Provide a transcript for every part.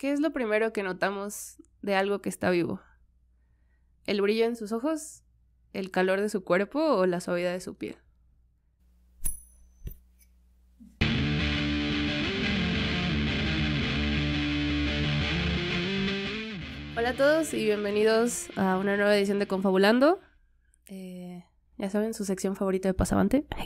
¿Qué es lo primero que notamos de algo que está vivo? ¿El brillo en sus ojos? ¿El calor de su cuerpo o la suavidad de su piel? Hola a todos y bienvenidos a una nueva edición de Confabulando. Eh, ya saben, su sección favorita de Pasavante.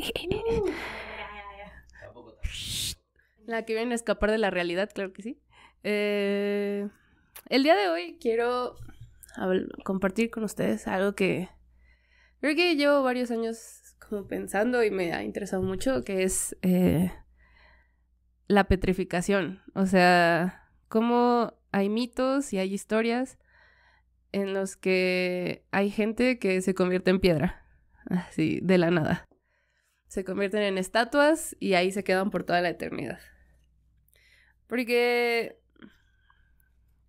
la que viene a escapar de la realidad, claro que sí. Eh, el día de hoy quiero compartir con ustedes algo que creo que llevo varios años como pensando y me ha interesado mucho, que es eh, la petrificación. O sea, cómo hay mitos y hay historias en los que hay gente que se convierte en piedra, así, de la nada. Se convierten en estatuas y ahí se quedan por toda la eternidad. Porque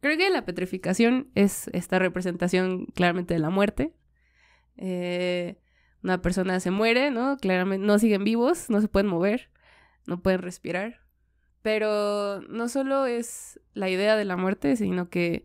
Creo que la petrificación es esta representación claramente de la muerte. Eh, una persona se muere, ¿no? Claramente no siguen vivos, no se pueden mover, no pueden respirar. Pero no solo es la idea de la muerte, sino que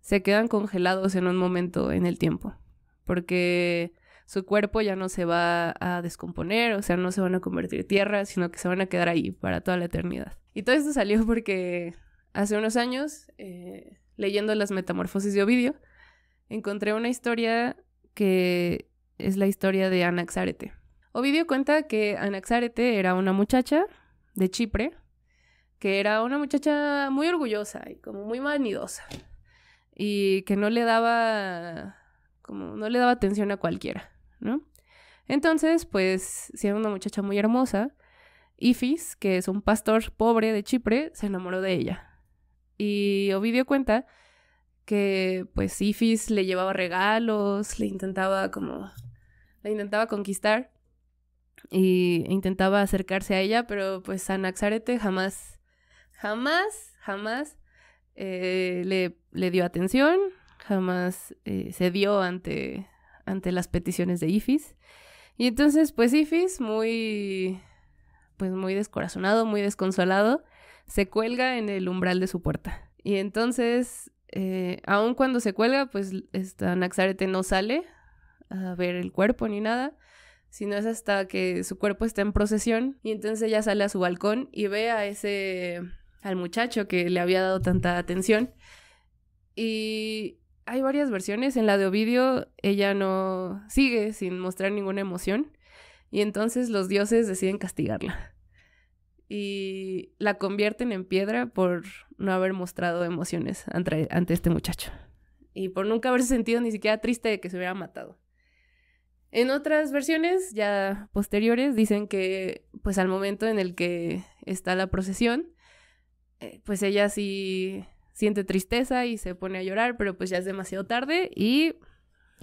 se quedan congelados en un momento en el tiempo, porque su cuerpo ya no se va a descomponer, o sea, no se van a convertir en tierra, sino que se van a quedar ahí para toda la eternidad. Y todo esto salió porque Hace unos años, eh, leyendo las Metamorfosis de Ovidio, encontré una historia que es la historia de Anaxárete. Ovidio cuenta que Anaxárete era una muchacha de Chipre, que era una muchacha muy orgullosa y como muy vanidosa y que no le daba como no le daba atención a cualquiera, ¿no? Entonces, pues, siendo una muchacha muy hermosa, Ifis, que es un pastor pobre de Chipre, se enamoró de ella y dio cuenta que pues Ifis le llevaba regalos, le intentaba como, le intentaba conquistar e intentaba acercarse a ella, pero pues Anaxarete jamás, jamás, jamás eh, le, le, dio atención, jamás eh, cedió ante, ante las peticiones de Ifis. Y entonces pues Ifis muy, pues muy descorazonado, muy desconsolado, se cuelga en el umbral de su puerta. Y entonces, eh, aun cuando se cuelga, pues esta Naxarete no sale a ver el cuerpo ni nada, sino es hasta que su cuerpo está en procesión y entonces ella sale a su balcón y ve a ese, al muchacho que le había dado tanta atención. Y hay varias versiones, en la de Ovidio ella no sigue sin mostrar ninguna emoción y entonces los dioses deciden castigarla y la convierten en piedra por no haber mostrado emociones ante, este muchacho y por nunca haberse sentido ni siquiera triste de que se hubiera matado. En otras versiones ya posteriores dicen que pues al momento en el que está la procesión, eh, pues ella sí siente tristeza y se pone a llorar, pero pues ya es demasiado tarde y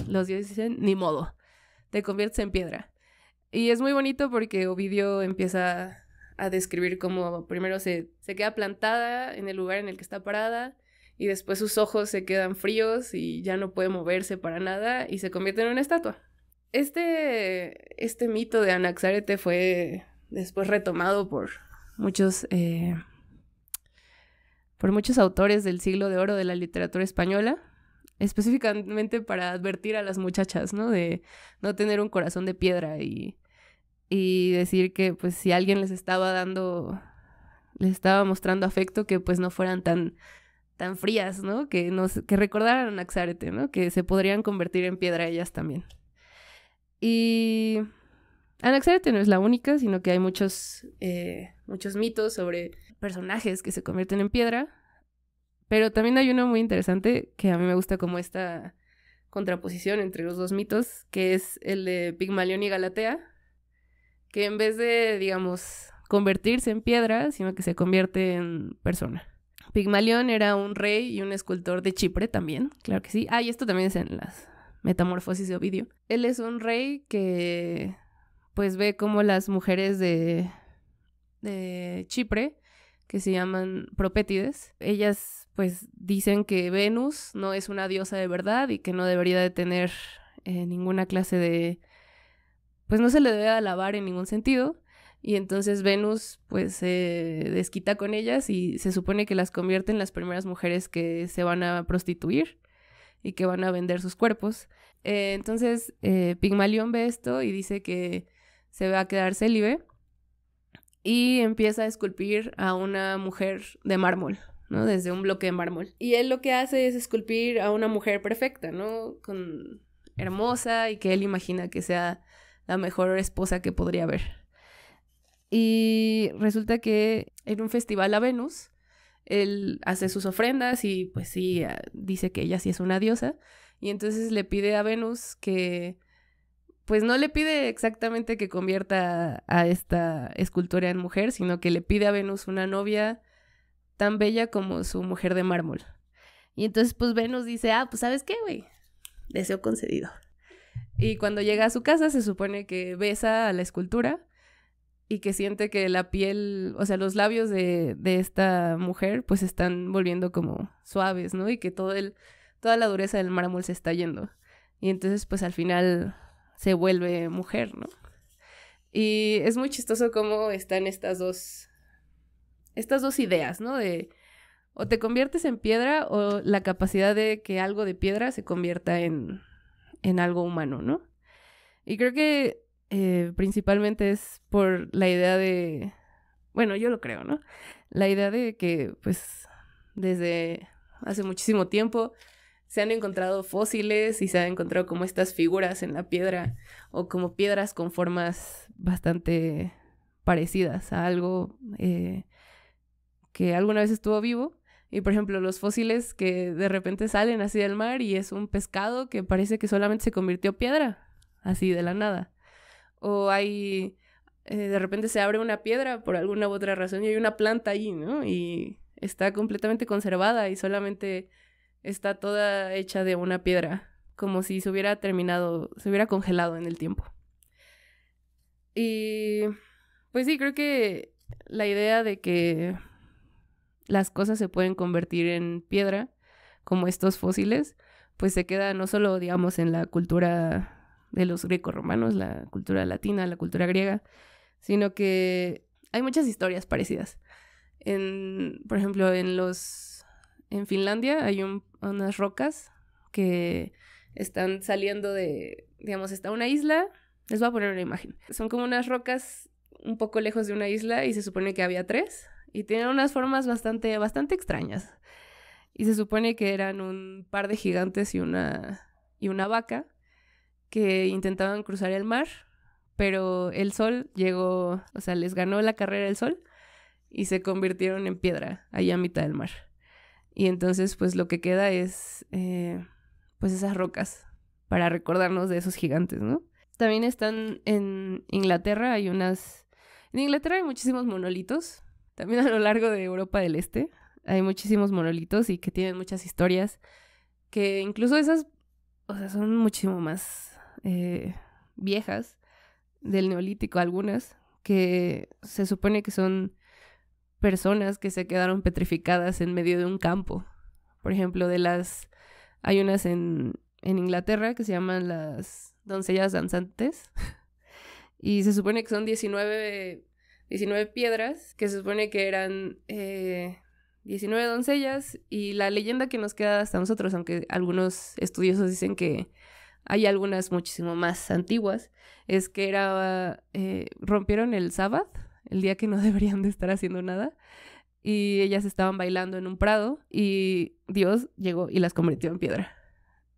los dioses dicen, ni modo, te conviertes en piedra. Y es muy bonito porque Ovidio empieza a describir cómo primero se, queda plantada en el lugar en el que está parada y después sus ojos se quedan fríos y ya no puede moverse para nada y se convierte en una estatua. Este, este mito de Anaxarete fue después retomado por muchos, eh, por muchos autores del siglo de oro de la literatura española, específicamente para advertir a las muchachas, ¿no? De no tener un corazón de piedra y y decir que pues si alguien les estaba dando, les estaba mostrando afecto, que pues no fueran tan, tan frías, ¿no? Que, que recordaran a Xarete, ¿no? Que se podrían convertir en piedra ellas también. Y Anaxarete no es la única, sino que hay muchos, eh, muchos mitos sobre personajes que se convierten en piedra. Pero también hay uno muy interesante que a mí me gusta como esta contraposición entre los dos mitos, que es el de Pigmalión y Galatea, que en vez de, digamos, convertirse en piedra, sino que se convierte en persona. Pigmalión era un rey y un escultor de Chipre también, claro que sí. Ah, y esto también es en las Metamorfosis de Ovidio. Él es un rey que pues ve como las mujeres de, de Chipre, que se llaman propétides, ellas pues dicen que Venus no es una diosa de verdad y que no debería de tener eh, ninguna clase de pues no se le debe alabar en ningún sentido. Y entonces Venus pues se desquita con ellas y se supone que las convierte en las primeras mujeres que se van a prostituir y que van a vender sus cuerpos. Eh, entonces eh, Pigmalión ve esto y dice que se va a quedar célibe y empieza a esculpir a una mujer de mármol, ¿no? Desde un bloque de mármol. Y él lo que hace es esculpir a una mujer perfecta, ¿no? Con hermosa y que él imagina que sea la mejor esposa que podría haber. Y resulta que en un festival a Venus, él hace sus ofrendas y pues sí, ah, dice que ella sí es una diosa. Y entonces le pide a Venus que, pues no le pide exactamente que convierta a esta escultura en mujer, sino que le pide a Venus una novia tan bella como su mujer de mármol. Y entonces pues Venus dice, ah, pues sabes qué, güey, deseo concedido. Y cuando llega a su casa se supone que besa a la escultura y que siente que la piel, o sea, los labios de, esta mujer pues están volviendo como suaves, ¿no? Y que el, toda la dureza del mármol se está yendo. Y entonces pues al final se vuelve mujer, ¿no? Y es muy chistoso cómo están estas dos, estas dos ideas, ¿no? De o te conviertes en piedra o la capacidad de que algo de piedra se convierta en en algo humano, ¿no? Y creo que eh, principalmente es por la idea de, bueno, yo lo creo, ¿no? La idea de que, pues, desde hace muchísimo tiempo se han encontrado fósiles y se han encontrado como estas figuras en la piedra o como piedras con formas bastante parecidas a algo eh, que alguna vez estuvo vivo y por ejemplo, los fósiles que de repente salen así del mar y es un pescado que parece que solamente se convirtió piedra, así de la nada. O hay, eh, de repente se abre una piedra por alguna u otra razón y hay una planta ahí, ¿no? Y está completamente conservada y solamente está toda hecha de una piedra, como si se hubiera terminado, se hubiera congelado en el tiempo. Y pues sí, creo que la idea de que las cosas se pueden convertir en piedra, como estos fósiles, pues se queda no solo, digamos, en la cultura de los greco-romanos, la cultura latina, la cultura griega, sino que hay muchas historias parecidas. En, por ejemplo, en los en Finlandia hay unas rocas que están saliendo de, digamos, está una isla, les voy a poner una imagen. Son como unas rocas un poco lejos de una isla y se supone que había tres y tienen unas formas bastante, bastante extrañas. Y se supone que eran un par de gigantes y una, y una vaca que intentaban cruzar el mar, pero el sol llegó, o sea, les ganó la carrera el sol y se convirtieron en piedra allá a mitad del mar. Y entonces, pues lo que queda es, eh, pues esas rocas para recordarnos de esos gigantes, ¿no? También están en Inglaterra, hay unas... En Inglaterra hay muchísimos monolitos también a lo largo de Europa del Este hay muchísimos monolitos y que tienen muchas historias, que incluso esas, o sea, son muchísimo más eh, viejas del neolítico algunas, que se supone que son personas que se quedaron petrificadas en medio de un campo. Por ejemplo, de las... Hay unas en, en Inglaterra que se llaman las doncellas danzantes. Y se supone que son 19 19 piedras, que se supone que eran 19 eh, doncellas, y la leyenda que nos queda hasta nosotros, aunque algunos estudiosos dicen que hay algunas muchísimo más antiguas, es que era, eh, rompieron el sábado, el día que no deberían de estar haciendo nada, y ellas estaban bailando en un prado, y Dios llegó y las convirtió en piedra.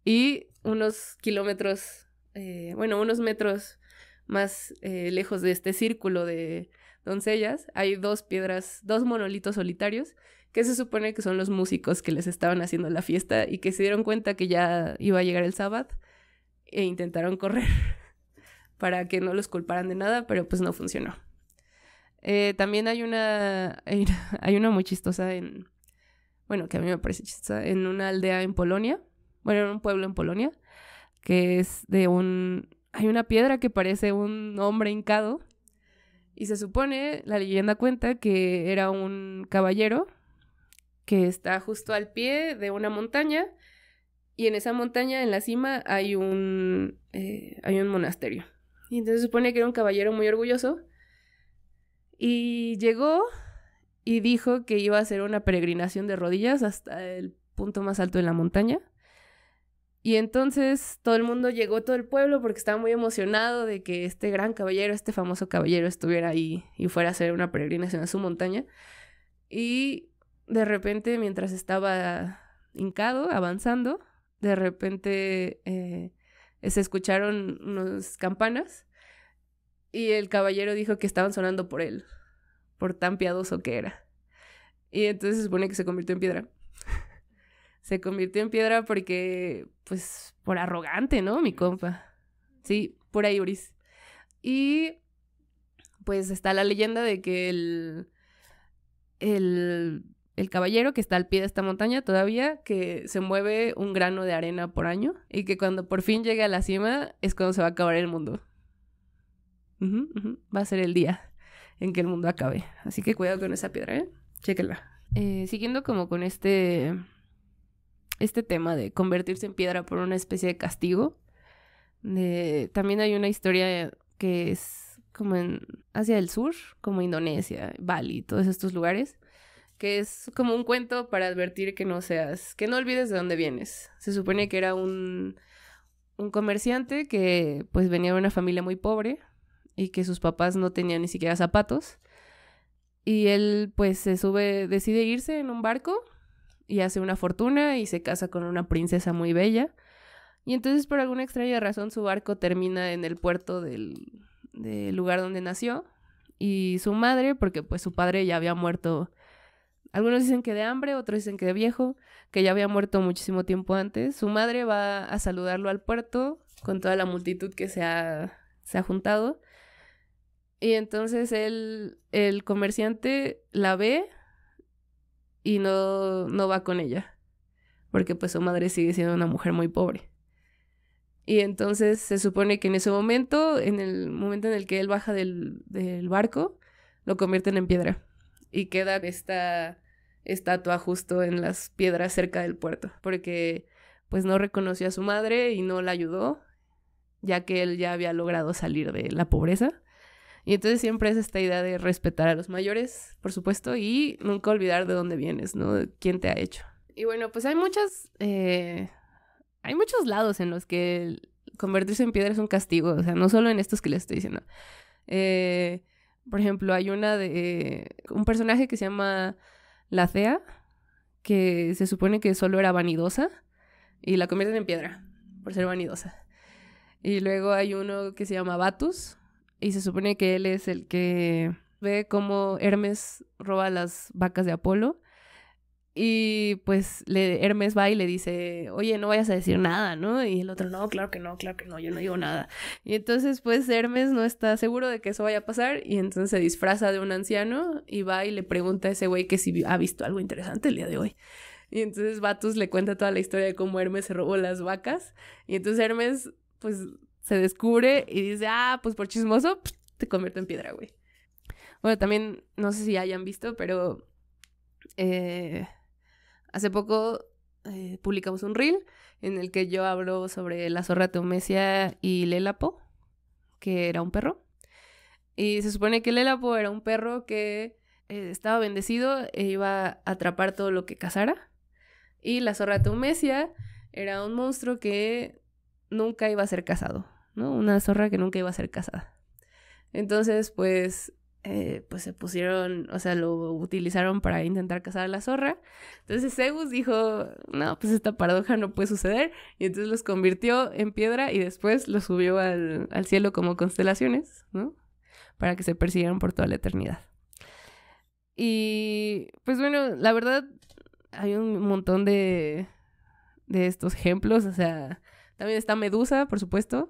Y unos kilómetros, eh, bueno, unos metros más lejos de este círculo de doncellas, hay dos piedras, dos monolitos solitarios, que se supone que son los músicos que les estaban haciendo la fiesta y que se dieron cuenta que ya iba a llegar el sábado e intentaron correr para que no los culparan de nada, pero pues no funcionó. Eh, también hay una, hay una muy chistosa en, bueno, que a mí me parece chistosa, en una aldea en Polonia, bueno, en un pueblo en Polonia, que es de un, hay una piedra que parece un hombre hincado y se supone, la leyenda cuenta que era un caballero que está justo al pie de una montaña y en esa montaña, en la cima, hay un, eh, hay un monasterio. Y entonces se supone que era un caballero muy orgulloso y llegó y dijo que iba a hacer una peregrinación de rodillas hasta el punto más alto de la montaña y entonces todo el mundo llegó, todo el pueblo, porque estaba muy emocionado de que este gran caballero, este famoso caballero, estuviera ahí y fuera a hacer una peregrinación a su montaña. Y de repente, mientras estaba hincado, avanzando, de repente eh, se escucharon unas campanas y el caballero dijo que estaban sonando por él, por tan piadoso que era. Y entonces se supone que se convirtió en piedra se convirtió en piedra porque, pues, por arrogante, ¿no? Mi compa. Sí, por ahí, Uris. Y pues está la leyenda de que el, el, caballero que está al pie de esta montaña todavía, que se mueve un grano de arena por año y que cuando por fin llegue a la cima es cuando se va a acabar el mundo. Va a ser el día en que el mundo acabe. Así que cuidado con esa piedra, ¿eh? Chéquela. Eh, siguiendo como con este este tema de convertirse en piedra por una especie de castigo. Eh, también hay una historia que es como en, hacia el sur, como Indonesia, Bali, todos estos lugares, que es como un cuento para advertir que no seas, que no olvides de dónde vienes. Se supone que era un, un comerciante que pues venía de una familia muy pobre y que sus papás no tenían ni siquiera zapatos. Y él pues se sube, decide irse en un barco y hace una fortuna y se casa con una princesa muy bella. Y entonces por alguna extraña razón su barco termina en el puerto del, lugar donde nació y su madre, porque pues su padre ya había muerto, algunos dicen que de hambre, otros dicen que de viejo, que ya había muerto muchísimo tiempo antes, su madre va a saludarlo al puerto con toda la multitud que se ha, juntado. Y entonces el comerciante la ve, y no, no va con ella, porque pues su madre sigue siendo una mujer muy pobre. Y entonces se supone que en ese momento, en el momento en el que él baja del, del barco, lo convierten en piedra y queda esta estatua justo en las piedras cerca del puerto, porque pues no reconoció a su madre y no la ayudó, ya que él ya había logrado salir de la pobreza. Y entonces siempre es esta idea de respetar a los mayores, por supuesto, y nunca olvidar de dónde vienes, ¿no? quién te ha hecho. Y bueno, pues hay muchas, eh, hay muchos lados en los que convertirse en piedra es un castigo, o sea, no solo en estos que les estoy diciendo. Eh, por ejemplo, hay una de un personaje que se llama La Cea, que se supone que solo era vanidosa y la convierten en piedra por ser vanidosa. Y luego hay uno que se llama Batus, y se supone que él es el que ve cómo Hermes roba las vacas de Apolo. Y pues le, Hermes va y le dice, oye, no vayas a decir nada, ¿no? Y el otro, no, claro que no, claro que no, yo no digo nada. Y entonces pues Hermes no está seguro de que eso vaya a pasar y entonces se disfraza de un anciano y va y le pregunta a ese güey que si ha visto algo interesante el día de hoy. Y entonces Batus le cuenta toda la historia de cómo Hermes se robó las vacas. Y entonces Hermes pues se descubre y dice, ah, pues por chismoso, te convierto en piedra, güey. Bueno, también, no sé si hayan visto, pero eh, hace poco eh, publicamos un reel en el que yo hablo sobre la zorra teumesia y Lelapo, que era un perro. Y se supone que Lelapo era un perro que eh, estaba bendecido e iba a atrapar todo lo que cazara. Y la zorra teumesia era un monstruo que nunca iba a ser cazado. ¿no? Una zorra que nunca iba a ser casada. Entonces, pues, eh, pues se pusieron, o sea, lo utilizaron para intentar cazar a la zorra. Entonces Zeus dijo, no, pues esta paradoja no puede suceder. Y entonces los convirtió en piedra y después los subió al, al cielo como constelaciones, ¿no? Para que se persiguieran por toda la eternidad. Y pues bueno, la verdad, hay un montón de, de estos ejemplos. O sea, también está Medusa, por supuesto,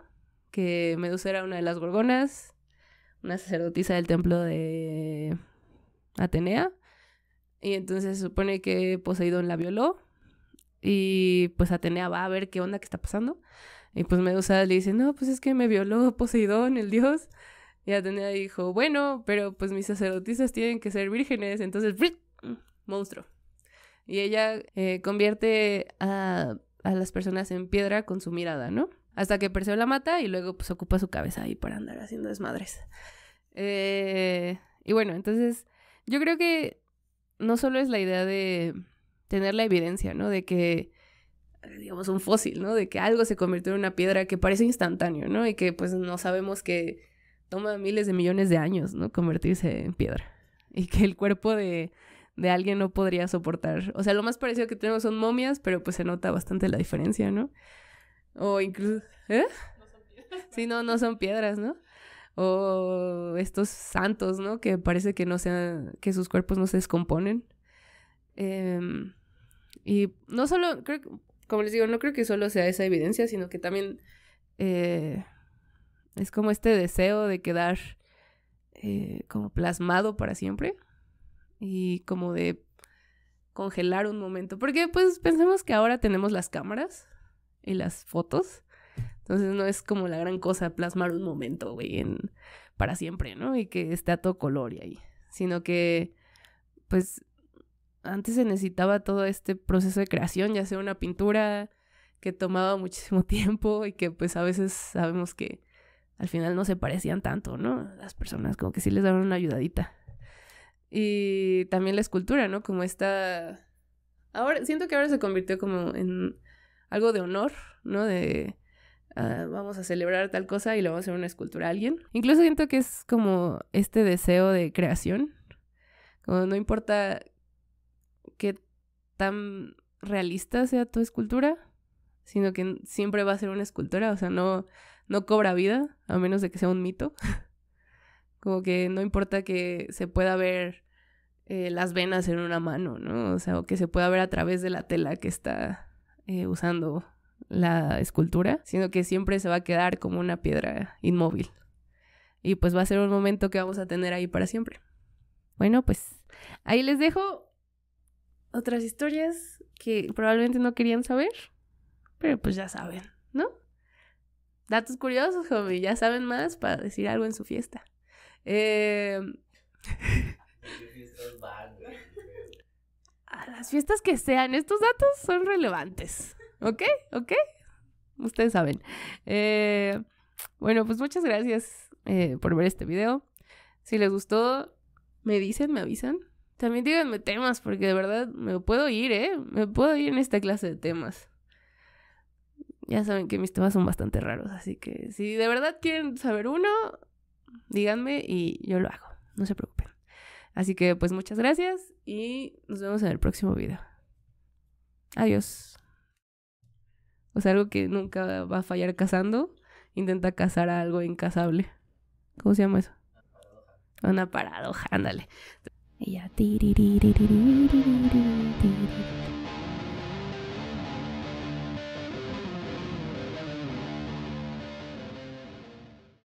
que Medusa era una de las gorgonas, una sacerdotisa del templo de Atenea. Y entonces se supone que Poseidón la violó. Y pues Atenea va a ver qué onda que está pasando. Y pues Medusa le dice, no, pues es que me violó Poseidón, el dios. Y Atenea dijo, bueno, pero pues mis sacerdotisas tienen que ser vírgenes. Entonces, monstruo. Y ella eh, convierte a las personas en piedra con su mirada, ¿no? Hasta que Perseo la mata y luego pues ocupa su cabeza ahí para andar haciendo desmadres. Eh, y bueno, entonces yo creo que no solo es la idea de tener la evidencia, ¿no? De que, digamos, un fósil, ¿no? De que algo se convirtió en una piedra que parece instantáneo, ¿no? Y que pues no sabemos que toma miles de millones de años, ¿no? Convertirse en piedra. Y que el cuerpo de, de alguien no podría soportar. O sea, lo más parecido que tenemos son momias, pero pues se nota bastante la diferencia, ¿no? O incluso... ¿Eh? No son piedras. Sí, no, no son piedras, ¿no? O estos santos, ¿no? Que parece que no sean, que sus cuerpos no se descomponen. Em, y no solo, creo, como les digo, no creo que solo sea esa evidencia, sino que también eh, es como este deseo de quedar eh, como plasmado para siempre y como de congelar un momento. Porque pues pensemos que ahora tenemos las cámaras y las fotos. Entonces no es como la gran cosa plasmar un momento, güey, para siempre, ¿no? Y que esté a todo color y ahí. Sino que, pues, antes se necesitaba todo este proceso de creación, ya sea una pintura que tomaba muchísimo tiempo y que pues a veces sabemos que al final no se parecían tanto, ¿no? Las personas como que sí les daban una ayudadita. Y también la escultura, ¿no? Como esta... Ahora, siento que ahora se convirtió como en algo de honor, ¿no? De ah, vamos a celebrar tal cosa y le vamos a hacer una escultura a alguien. Incluso siento que es como este deseo de creación, como no importa qué tan realista sea tu escultura, sino que siempre va a ser una escultura, o sea, no, no cobra vida, a menos de que sea un mito. como que no importa que se pueda ver eh, las venas en una mano, ¿no? O sea, o que se pueda ver a través de la tela que está eh, usando la escultura, sino que siempre se va a quedar como una piedra inmóvil. Y pues va a ser un momento que vamos a tener ahí para siempre. Bueno, pues ahí les dejo otras historias que probablemente no querían saber, pero pues ya saben, ¿no? Datos curiosos, homie, ya saben más para decir algo en su fiesta. Eh... las fiestas que sean, estos datos son relevantes. ¿Ok? ¿Ok? Ustedes saben. Eh, bueno, pues muchas gracias eh, por ver este video. Si les gustó, me dicen, me avisan. También díganme temas, porque de verdad me puedo ir, ¿eh? Me puedo ir en esta clase de temas. Ya saben que mis temas son bastante raros, así que si de verdad quieren saber uno, díganme y yo lo hago. No se preocupen. Así que pues muchas gracias y nos vemos en el próximo video. Adiós. O sea, algo que nunca va a fallar cazando, intenta cazar a algo incasable. ¿Cómo se llama eso? Una paradoja, ándale. Y ya.